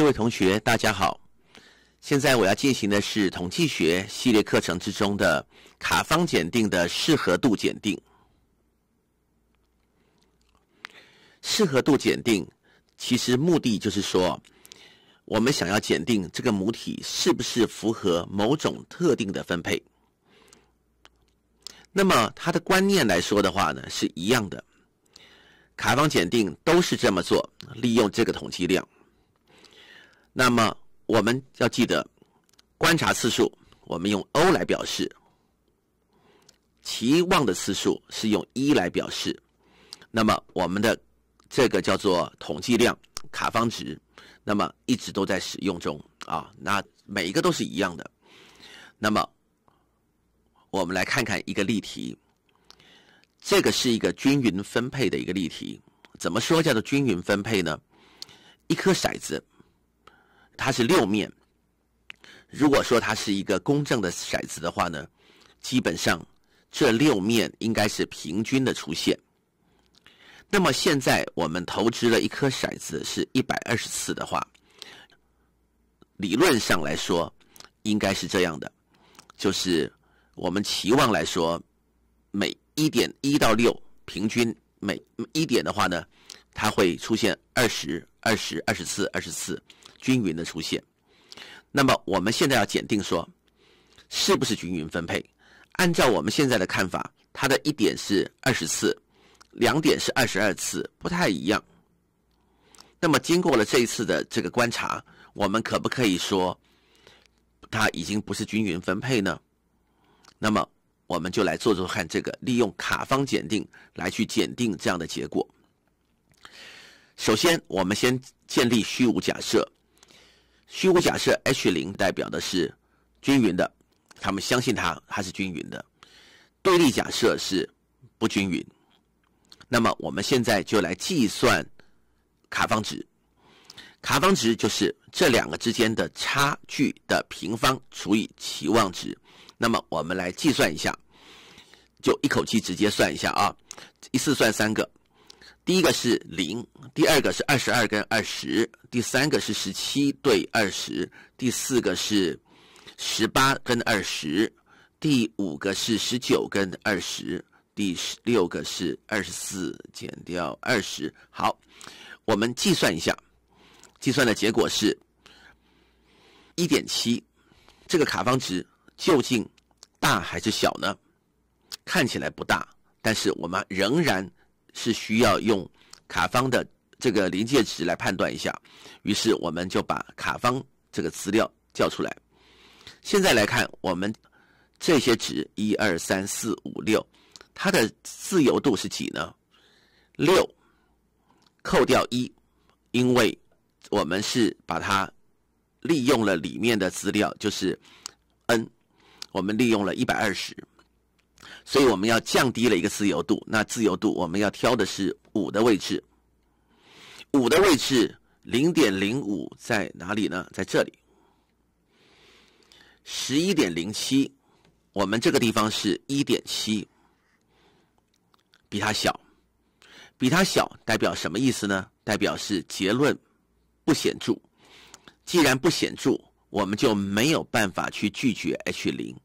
各位同学，大家好。现在我要进行的是统计学系列课程之中的卡方检定的适合度检定。适合度检定其实目的就是说，我们想要检定这个母体是不是符合某种特定的分配。那么它的观念来说的话呢，是一样的。卡方检定都是这么做，利用这个统计量。那么我们要记得，观察次数我们用 O 来表示，期望的次数是用 E 来表示。那么我们的这个叫做统计量卡方值，那么一直都在使用中啊。那每一个都是一样的。那么我们来看看一个例题，这个是一个均匀分配的一个例题。怎么说叫做均匀分配呢？一颗骰子。它是六面，如果说它是一个公正的骰子的话呢，基本上这六面应该是平均的出现。那么现在我们投掷了一颗骰子是一百二十次的话，理论上来说，应该是这样的，就是我们期望来说，每一点一到六平均每一点的话呢，它会出现二十二十、二十次、二十次。均匀的出现，那么我们现在要检定说是不是均匀分配？按照我们现在的看法，它的一点是二十次，两点是二十二次，不太一样。那么经过了这一次的这个观察，我们可不可以说它已经不是均匀分配呢？那么我们就来做做看，这个利用卡方检定来去检定这样的结果。首先，我们先建立虚无假设。虚无假设 H 零代表的是均匀的，他们相信它它是均匀的，对立假设是不均匀。那么我们现在就来计算卡方值，卡方值就是这两个之间的差距的平方除以期望值。那么我们来计算一下，就一口气直接算一下啊，一次算三个。第一个是零，第二个是二十二跟二十，第三个是十七对二十，第四个是十八跟二十，第五个是十九跟二十，第六个是二十四减掉二十。好，我们计算一下，计算的结果是一点七。这个卡方值究竟大还是小呢？看起来不大，但是我们仍然。是需要用卡方的这个临界值来判断一下，于是我们就把卡方这个资料叫出来。现在来看，我们这些值一二三四五六，它的自由度是几呢？六，扣掉一，因为我们是把它利用了里面的资料，就是 n，我们利用了一百二十。所以我们要降低了一个自由度，那自由度我们要挑的是五的位置。五的位置零点零五在哪里呢？在这里，十一点零七，我们这个地方是一点七，比它小，比它小代表什么意思呢？代表是结论不显著。既然不显著，我们就没有办法去拒绝 H 零，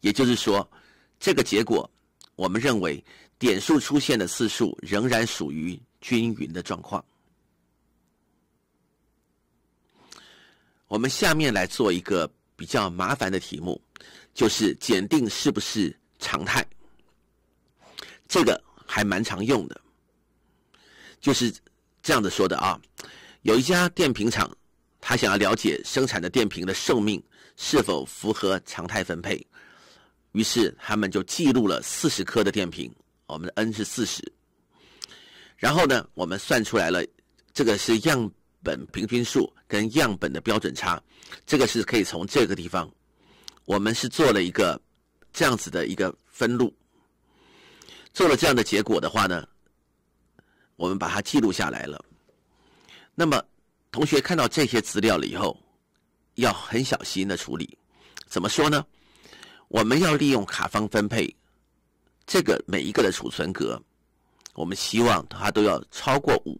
也就是说这个结果。我们认为点数出现的次数仍然属于均匀的状况。我们下面来做一个比较麻烦的题目，就是检定是不是常态。这个还蛮常用的，就是这样子说的啊。有一家电瓶厂，他想要了解生产的电瓶的寿命是否符合常态分配。于是他们就记录了四十颗的电瓶，我们的 n 是四十。然后呢，我们算出来了，这个是样本平均数跟样本的标准差，这个是可以从这个地方。我们是做了一个这样子的一个分录，做了这样的结果的话呢，我们把它记录下来了。那么同学看到这些资料了以后，要很小心的处理，怎么说呢？我们要利用卡方分配这个每一个的储存格，我们希望它都要超过五。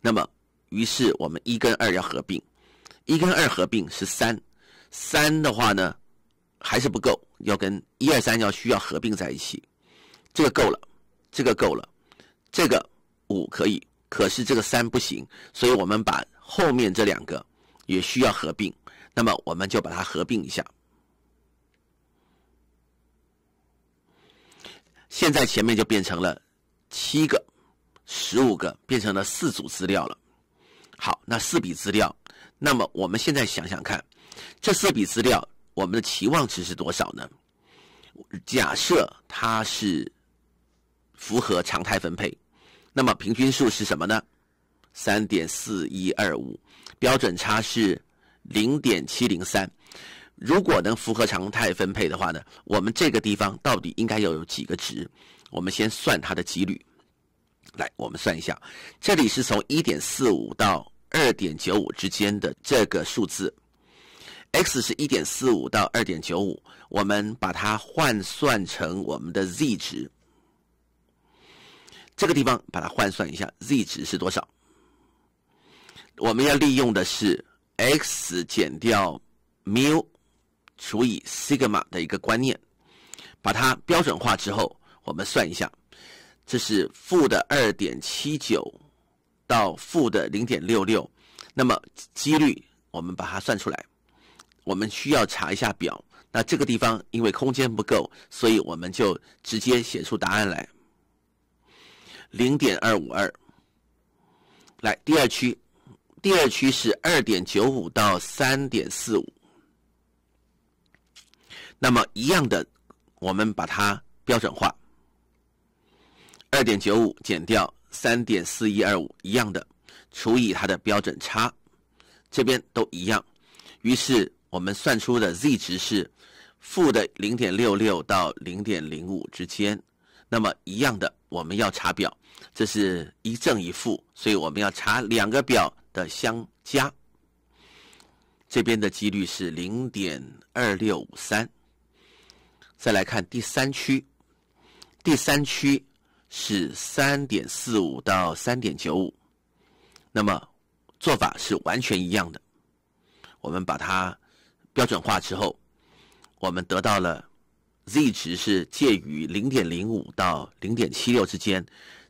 那么，于是我们一跟二要合并，一跟二合并是三。三的话呢，还是不够，要跟一二三要需要合并在一起。这个够了，这个够了，这个五可以，可是这个三不行，所以我们把后面这两个也需要合并。那么，我们就把它合并一下。现在前面就变成了七个，十五个变成了四组资料了。好，那四笔资料，那么我们现在想想看，这四笔资料我们的期望值是多少呢？假设它是符合常态分配，那么平均数是什么呢？三点四一二五，标准差是零点七零三。如果能符合常态分配的话呢，我们这个地方到底应该要有几个值？我们先算它的几率。来，我们算一下，这里是从一点四五到二点九五之间的这个数字，x 是一点四五到二点九五，我们把它换算成我们的 z 值。这个地方把它换算一下，z 值是多少？我们要利用的是 x 减掉缪。除以西格玛的一个观念，把它标准化之后，我们算一下，这是负的二点七九到负的零点六六，那么几率我们把它算出来，我们需要查一下表，那这个地方因为空间不够，所以我们就直接写出答案来，零点二五二。来第二区，第二区是二点九五到三点四五。那么一样的，我们把它标准化，二点九五减掉三点四一二五，一样的除以它的标准差，这边都一样。于是我们算出的 z 值是负的零点六六到零点零五之间。那么一样的，我们要查表，这是一正一负，所以我们要查两个表的相加。这边的几率是零点二六五三。再来看第三区，第三区是三点四五到三点九五，那么做法是完全一样的。我们把它标准化之后，我们得到了 Z 值是介于零点零五到零点七六之间，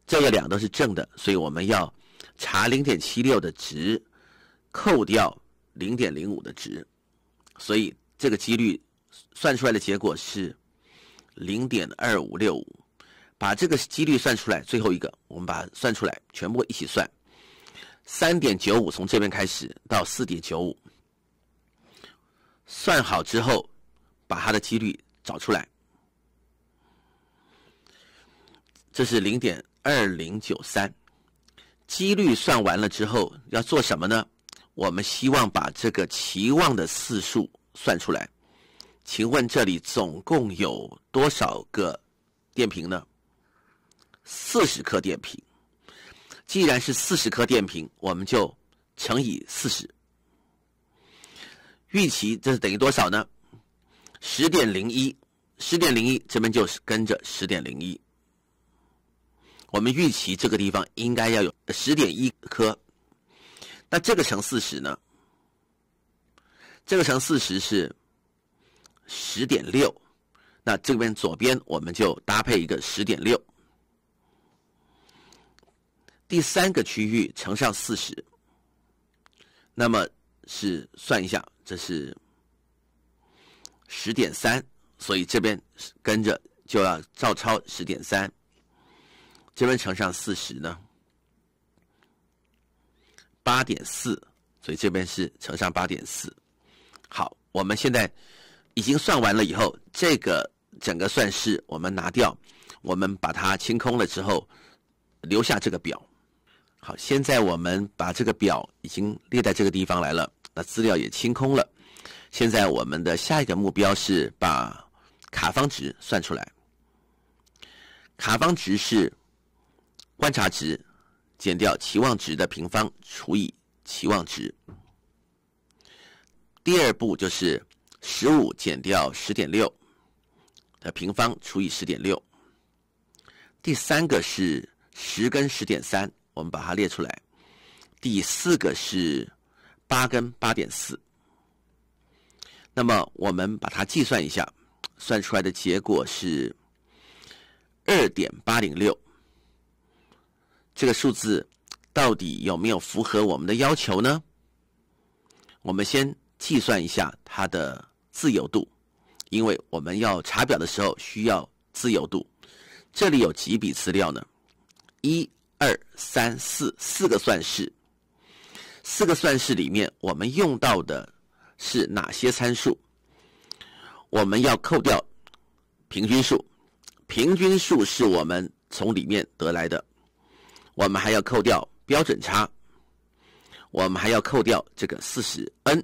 这个两都是正的，所以我们要查零点七六的值，扣掉零点零五的值，所以这个几率算出来的结果是。零点二五六五，把这个几率算出来。最后一个，我们把它算出来，全部一起算。三点九五从这边开始到四点九五，算好之后，把它的几率找出来。这是零点二零九三。几率算完了之后要做什么呢？我们希望把这个期望的次数算出来。请问这里总共有多少个电瓶呢？四十颗电瓶，既然是四十颗电瓶，我们就乘以四十。预期这是等于多少呢？十点零一，十点零一这边就是跟着十点零一。我们预期这个地方应该要有十点一颗，那这个乘四十呢？这个乘四十是。十点六，那这边左边我们就搭配一个十点六。第三个区域乘上四十，那么是算一下，这是十点三，所以这边跟着就要照抄十点三。这边乘上四十呢，八点四，所以这边是乘上八点四。好，我们现在。已经算完了以后，这个整个算式我们拿掉，我们把它清空了之后，留下这个表。好，现在我们把这个表已经列在这个地方来了，那资料也清空了。现在我们的下一个目标是把卡方值算出来。卡方值是观察值减掉期望值的平方除以期望值。第二步就是。十五减掉十点六的平方除以十点六，第三个是十跟十点三，我们把它列出来。第四个是八跟八点四。那么我们把它计算一下，算出来的结果是二点八零六。这个数字到底有没有符合我们的要求呢？我们先计算一下它的。自由度，因为我们要查表的时候需要自由度。这里有几笔资料呢？一二三四四个算式，四个算式里面我们用到的是哪些参数？我们要扣掉平均数，平均数是我们从里面得来的，我们还要扣掉标准差，我们还要扣掉这个四十 n，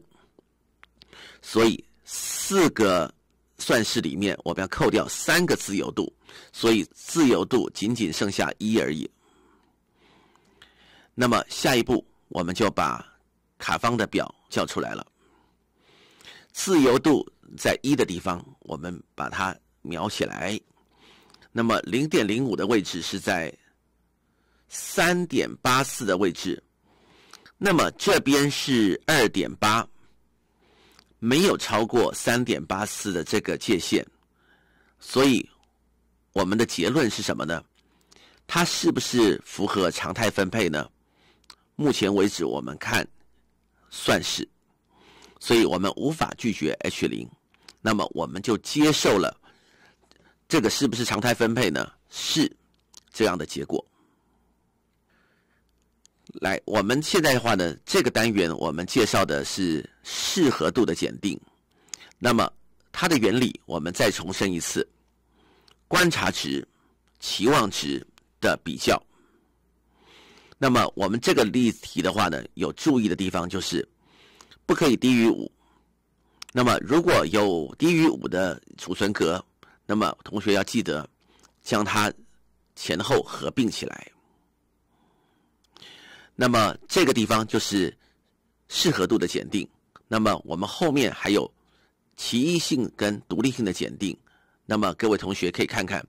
所以。四个算式里面，我们要扣掉三个自由度，所以自由度仅仅剩下一而已。那么下一步，我们就把卡方的表叫出来了。自由度在一的地方，我们把它描起来。那么零点零五的位置是在三点八四的位置，那么这边是二点八。没有超过三点八四的这个界限，所以我们的结论是什么呢？它是不是符合常态分配呢？目前为止，我们看算是，所以我们无法拒绝 H 零，那么我们就接受了这个是不是常态分配呢？是这样的结果。来，我们现在的话呢，这个单元我们介绍的是。适合度的检定，那么它的原理我们再重申一次：观察值期望值的比较。那么我们这个例题的话呢，有注意的地方就是不可以低于五。那么如果有低于五的储存格，那么同学要记得将它前后合并起来。那么这个地方就是适合度的检定。那么我们后面还有奇异性跟独立性的检定。那么各位同学可以看看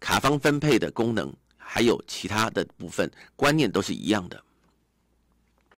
卡方分配的功能，还有其他的部分观念都是一样的。